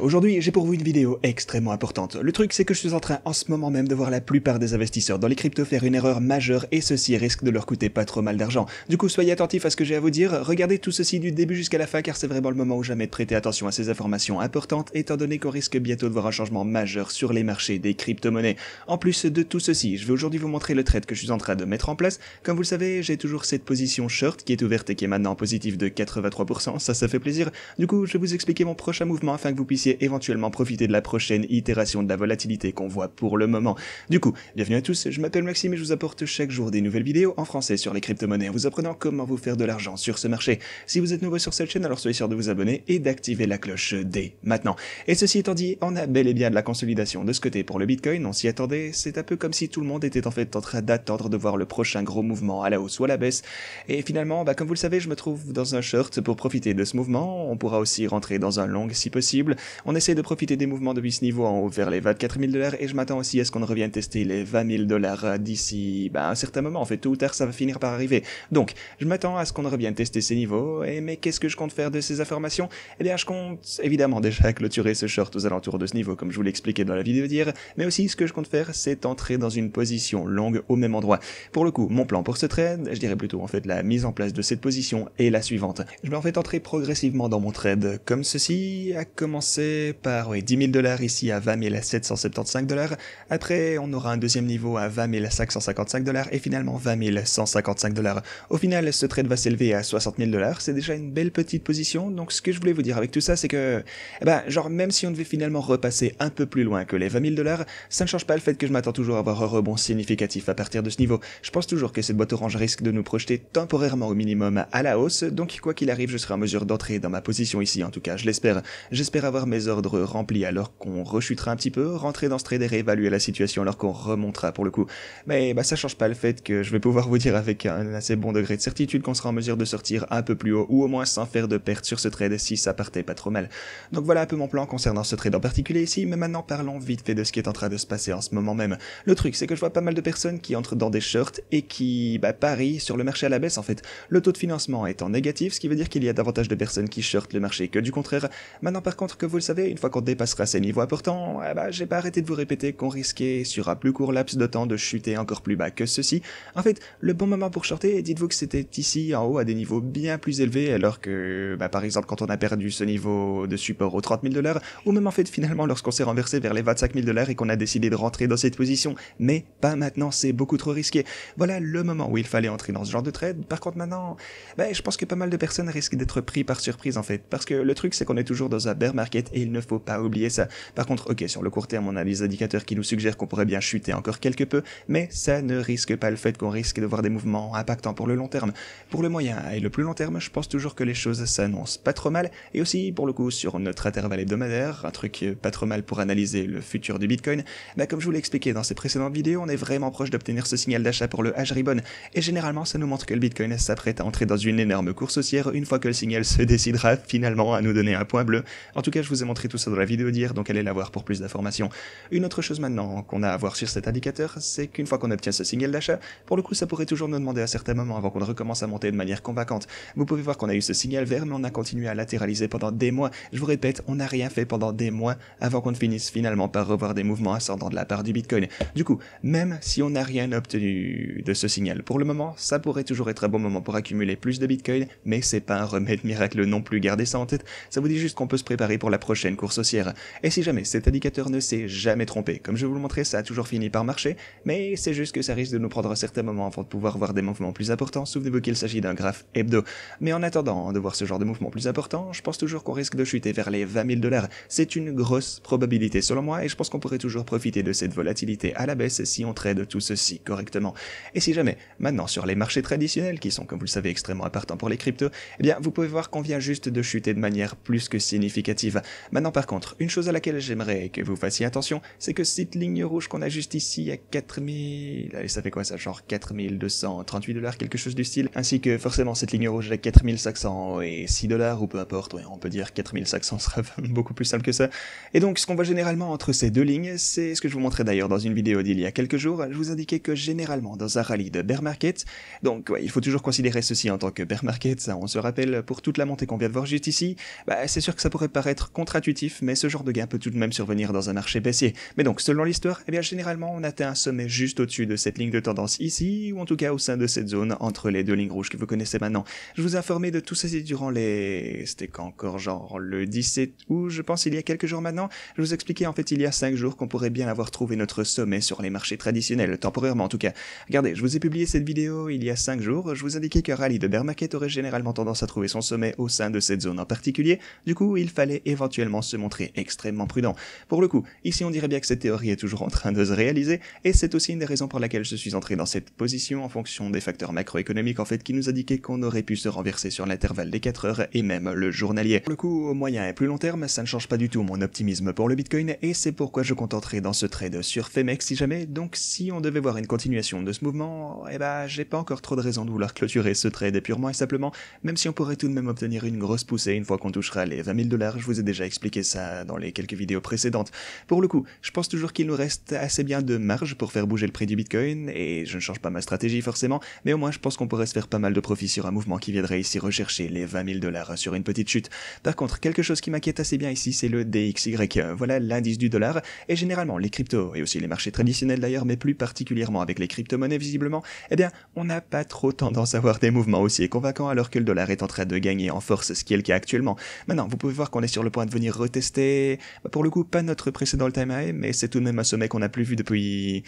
aujourd'hui j'ai pour vous une vidéo extrêmement importante. Le truc c'est que je suis en train en ce moment même de voir la plupart des investisseurs dans les cryptos faire une erreur majeure et ceci risque de leur coûter pas trop mal d'argent. Du coup soyez attentifs à ce que j'ai à vous dire, regardez tout ceci du début jusqu'à la fin car c'est vraiment le moment où jamais de prêter attention à ces informations importantes étant donné qu'on risque bientôt de voir un changement majeur sur les marchés des crypto-monnaies. En plus de tout ceci, je vais aujourd'hui vous montrer le trade que je suis en train de mettre en place. Comme vous le savez, j'ai toujours cette position short qui est ouverte et qui est maintenant en positif de 83%, ça ça fait plaisir. Du coup je vais vous expliquer mon prochain mouvement afin que vous puissiez éventuellement profiter de la prochaine itération de la volatilité qu'on voit pour le moment. Du coup, bienvenue à tous, je m'appelle Maxime et je vous apporte chaque jour des nouvelles vidéos en français sur les crypto-monnaies en vous apprenant comment vous faire de l'argent sur ce marché. Si vous êtes nouveau sur cette chaîne, alors soyez sûr de vous abonner et d'activer la cloche dès maintenant. Et ceci étant dit, on a bel et bien de la consolidation de ce côté pour le Bitcoin, on s'y attendait, c'est un peu comme si tout le monde était en fait en train d'attendre de voir le prochain gros mouvement à la hausse ou à la baisse. Et finalement, bah, comme vous le savez, je me trouve dans un short pour profiter de ce mouvement, on pourra aussi rentrer dans un long si possible, on essaie de profiter des mouvements depuis ce niveau en haut vers les 24 000 dollars et je m'attends aussi à ce qu'on revienne tester les 20 000 dollars d'ici bah, un certain moment. En fait, tôt ou tard, ça va finir par arriver. Donc, je m'attends à ce qu'on revienne tester ces niveaux. Et mais qu'est-ce que je compte faire de ces informations Eh bien, je compte évidemment déjà clôturer ce short aux alentours de ce niveau, comme je vous l'expliquais dans la vidéo d'hier. Mais aussi, ce que je compte faire, c'est entrer dans une position longue au même endroit. Pour le coup, mon plan pour ce trade, je dirais plutôt en fait la mise en place de cette position est la suivante. Je vais en fait entrer progressivement dans mon trade comme ceci, à commencer c'est par oui, 10 000 dollars ici à 20 775 dollars. Après, on aura un deuxième niveau à 20 555 dollars et finalement 20 155 dollars. Au final, ce trade va s'élever à 60 000 dollars. C'est déjà une belle petite position. Donc, ce que je voulais vous dire avec tout ça, c'est que, eh ben, genre, même si on devait finalement repasser un peu plus loin que les 20 000 dollars, ça ne change pas le fait que je m'attends toujours à avoir un rebond significatif à partir de ce niveau. Je pense toujours que cette boîte orange risque de nous projeter temporairement au minimum à la hausse. Donc, quoi qu'il arrive, je serai en mesure d'entrer dans ma position ici. En tout cas, je l'espère. J'espère mes ordres remplis alors qu'on rechutera un petit peu, rentrer dans ce trade et réévaluer la situation alors qu'on remontera pour le coup. Mais bah ça change pas le fait que je vais pouvoir vous dire avec un assez bon degré de certitude qu'on sera en mesure de sortir un peu plus haut ou au moins sans faire de perte sur ce trade si ça partait pas trop mal. Donc voilà un peu mon plan concernant ce trade en particulier ici, mais maintenant parlons vite fait de ce qui est en train de se passer en ce moment même. Le truc c'est que je vois pas mal de personnes qui entrent dans des shorts et qui bah, parient sur le marché à la baisse en fait. Le taux de financement étant négatif, ce qui veut dire qu'il y a davantage de personnes qui shortent le marché que du contraire. Maintenant par contre vous le savez, une fois qu'on dépassera ces niveaux importants, eh ben, j'ai pas arrêté de vous répéter qu'on risquait, sur un plus court laps de temps, de chuter encore plus bas que ceci. En fait, le bon moment pour shorter, dites-vous que c'était ici, en haut, à des niveaux bien plus élevés, alors que, bah, par exemple, quand on a perdu ce niveau de support aux 30 000 dollars, ou même en fait, finalement, lorsqu'on s'est renversé vers les 25 000 dollars et qu'on a décidé de rentrer dans cette position. Mais pas maintenant, c'est beaucoup trop risqué. Voilà le moment où il fallait entrer dans ce genre de trade. Par contre, maintenant, ben, je pense que pas mal de personnes risquent d'être pris par surprise, en fait. Parce que le truc, c'est qu'on est toujours dans un bear market et il ne faut pas oublier ça. Par contre, ok, sur le court terme, on a des indicateurs qui nous suggèrent qu'on pourrait bien chuter encore quelque peu, mais ça ne risque pas le fait qu'on risque de voir des mouvements impactants pour le long terme. Pour le moyen et le plus long terme, je pense toujours que les choses s'annoncent pas trop mal, et aussi, pour le coup, sur notre intervalle hebdomadaire, un truc pas trop mal pour analyser le futur du Bitcoin, bah comme je vous l'ai expliqué dans ces précédentes vidéos, on est vraiment proche d'obtenir ce signal d'achat pour le H-Ribbon, et généralement, ça nous montre que le Bitcoin s'apprête à entrer dans une énorme course haussière une fois que le signal se décidera finalement à nous donner un point bleu. En tout cas, je vous ai montré tout ça dans la vidéo d'hier, donc allez la voir pour plus d'informations. Une autre chose maintenant qu'on a à voir sur cet indicateur, c'est qu'une fois qu'on obtient ce signal d'achat, pour le coup ça pourrait toujours nous demander à certains moments avant qu'on recommence à monter de manière convaincante. Vous pouvez voir qu'on a eu ce signal vert, mais on a continué à latéraliser pendant des mois. Je vous répète, on n'a rien fait pendant des mois avant qu'on ne finisse finalement par revoir des mouvements ascendants de la part du Bitcoin. Du coup, même si on n'a rien obtenu de ce signal pour le moment, ça pourrait toujours être un bon moment pour accumuler plus de Bitcoin, mais c'est pas un remède miracle non plus, gardez ça en tête. Ça vous dit juste qu'on peut se préparer pour la prochaine course haussière. Et si jamais cet indicateur ne s'est jamais trompé, comme je vous le montrais, ça a toujours fini par marcher, mais c'est juste que ça risque de nous prendre un certain moment avant de pouvoir voir des mouvements plus importants, souvenez-vous qu'il s'agit d'un graphe hebdo. Mais en attendant de voir ce genre de mouvement plus important, je pense toujours qu'on risque de chuter vers les 20 000 dollars. C'est une grosse probabilité selon moi, et je pense qu'on pourrait toujours profiter de cette volatilité à la baisse si on trade tout ceci correctement. Et si jamais, maintenant sur les marchés traditionnels, qui sont comme vous le savez extrêmement importants pour les cryptos, eh bien vous pouvez voir qu'on vient juste de chuter de manière plus que significative. Maintenant par contre, une chose à laquelle j'aimerais que vous fassiez attention, c'est que cette ligne rouge qu'on a juste ici à 4000... Allez, ça fait quoi ça Genre 4238 dollars, quelque chose du style. Ainsi que forcément cette ligne rouge à 4500 et 6 dollars, ou peu importe, on peut dire 4500 sera beaucoup plus simple que ça. Et donc ce qu'on voit généralement entre ces deux lignes, c'est ce que je vous montrais d'ailleurs dans une vidéo d'il y a quelques jours, je vous indiquais que généralement dans un rallye de bear market, donc il faut toujours considérer ceci en tant que bear market, ça on se rappelle pour toute la montée qu'on vient de voir juste ici, bah, c'est sûr que ça pourrait paraître contre-intuitif, mais ce genre de gain peut tout de même survenir dans un marché baissier. Mais donc, selon l'histoire, eh bien, généralement, on atteint un sommet juste au-dessus de cette ligne de tendance ici, ou en tout cas au sein de cette zone entre les deux lignes rouges que vous connaissez maintenant. Je vous ai informé de tout ceci durant les... c'était quand encore genre le 17 ou je pense, il y a quelques jours maintenant. Je vous expliquais en fait il y a 5 jours qu'on pourrait bien avoir trouvé notre sommet sur les marchés traditionnels, temporairement en tout cas. Regardez, je vous ai publié cette vidéo il y a 5 jours, je vous indiquais que rallye de bear market aurait généralement tendance à trouver son sommet au sein de cette zone en particulier. Du coup, il fallait éventuellement se montrer extrêmement prudent. Pour le coup, ici on dirait bien que cette théorie est toujours en train de se réaliser, et c'est aussi une des raisons pour laquelle je suis entré dans cette position en fonction des facteurs macroéconomiques en fait qui nous indiquaient qu'on aurait pu se renverser sur l'intervalle des 4 heures et même le journalier. Pour le coup, au moyen et plus long terme, ça ne change pas du tout mon optimisme pour le Bitcoin, et c'est pourquoi je contenterai dans ce trade sur Femex si jamais, donc si on devait voir une continuation de ce mouvement, eh bah j'ai pas encore trop de raisons de vouloir clôturer ce trade purement et simplement, même si on pourrait tout de même obtenir une grosse poussée une fois qu'on touchera les 20 000 dollars, je vous déjà expliqué ça dans les quelques vidéos précédentes. Pour le coup, je pense toujours qu'il nous reste assez bien de marge pour faire bouger le prix du Bitcoin, et je ne change pas ma stratégie forcément, mais au moins je pense qu'on pourrait se faire pas mal de profit sur un mouvement qui viendrait ici rechercher les 20 000 dollars sur une petite chute. Par contre, quelque chose qui m'inquiète assez bien ici, c'est le DXY. Voilà l'indice du dollar, et généralement les cryptos, et aussi les marchés traditionnels d'ailleurs, mais plus particulièrement avec les crypto-monnaies visiblement, eh bien, on n'a pas trop tendance à voir des mouvements aussi convaincants alors que le dollar est en train de gagner en force, ce qui est le cas actuellement. Maintenant, vous pouvez voir qu'on est sur le point de venir retester. Bah, pour le coup, pas notre précédent all-time high, mais c'est tout de même un sommet qu'on n'a plus vu depuis.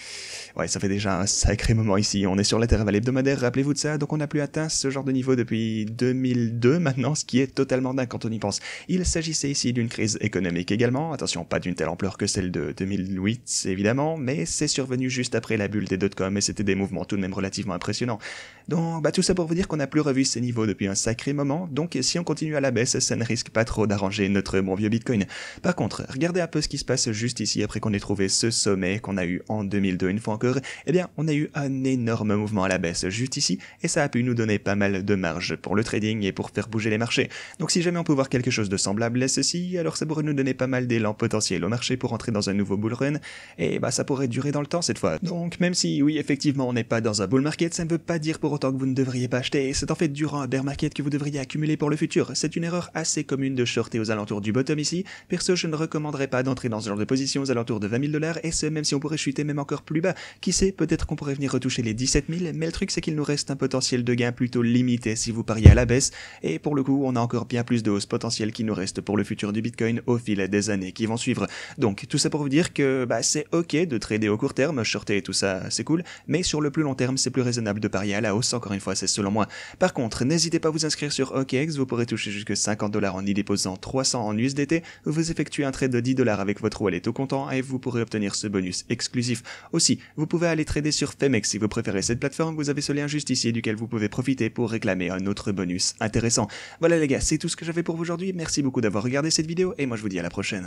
Ouais, ça fait déjà un sacré moment ici. On est sur la l'intervalle hebdomadaire, rappelez-vous de ça. Donc on n'a plus atteint ce genre de niveau depuis 2002 maintenant, ce qui est totalement dingue quand on y pense. Il s'agissait ici d'une crise économique également. Attention, pas d'une telle ampleur que celle de 2008, évidemment, mais c'est survenu juste après la bulle des com et c'était des mouvements tout de même relativement impressionnants. Donc, bah, tout ça pour vous dire qu'on n'a plus revu ces niveaux depuis un sacré moment. Donc, si on continue à la baisse, ça ne risque pas trop d'arranger notre mon vieux Bitcoin. Par contre, regardez un peu ce qui se passe juste ici après qu'on ait trouvé ce sommet qu'on a eu en 2002 une fois encore. Eh bien, on a eu un énorme mouvement à la baisse juste ici et ça a pu nous donner pas mal de marge pour le trading et pour faire bouger les marchés. Donc si jamais on peut voir quelque chose de semblable à ceci, alors ça pourrait nous donner pas mal d'élan potentiel au marché pour entrer dans un nouveau bull run et bah ça pourrait durer dans le temps cette fois. Donc même si oui, effectivement, on n'est pas dans un bull market, ça ne veut pas dire pour autant que vous ne devriez pas acheter. C'est en fait durant un bear market que vous devriez accumuler pour le futur. C'est une erreur assez commune de shorter aux alentours bottom ici. Perso, je ne recommanderais pas d'entrer dans ce genre de position aux alentours de 20 000 dollars, et ce, même si on pourrait chuter même encore plus bas. Qui sait, peut-être qu'on pourrait venir retoucher les 17 000, mais le truc c'est qu'il nous reste un potentiel de gain plutôt limité si vous pariez à la baisse, et pour le coup, on a encore bien plus de hausse potentielle qui nous reste pour le futur du Bitcoin au fil des années qui vont suivre. Donc, tout ça pour vous dire que bah, c'est ok de trader au court terme, shorter tout ça, c'est cool, mais sur le plus long terme, c'est plus raisonnable de parier à la hausse, encore une fois, c'est selon moi. Par contre, n'hésitez pas à vous inscrire sur OKX, vous pourrez toucher jusqu'à 50 dollars en y déposant 300 en en d'été, vous effectuez un trade de 10 dollars avec votre wallet au comptant et vous pourrez obtenir ce bonus exclusif. Aussi, vous pouvez aller trader sur Femex si vous préférez cette plateforme, vous avez ce lien juste ici duquel vous pouvez profiter pour réclamer un autre bonus intéressant. Voilà les gars, c'est tout ce que j'avais pour vous aujourd'hui, merci beaucoup d'avoir regardé cette vidéo et moi je vous dis à la prochaine.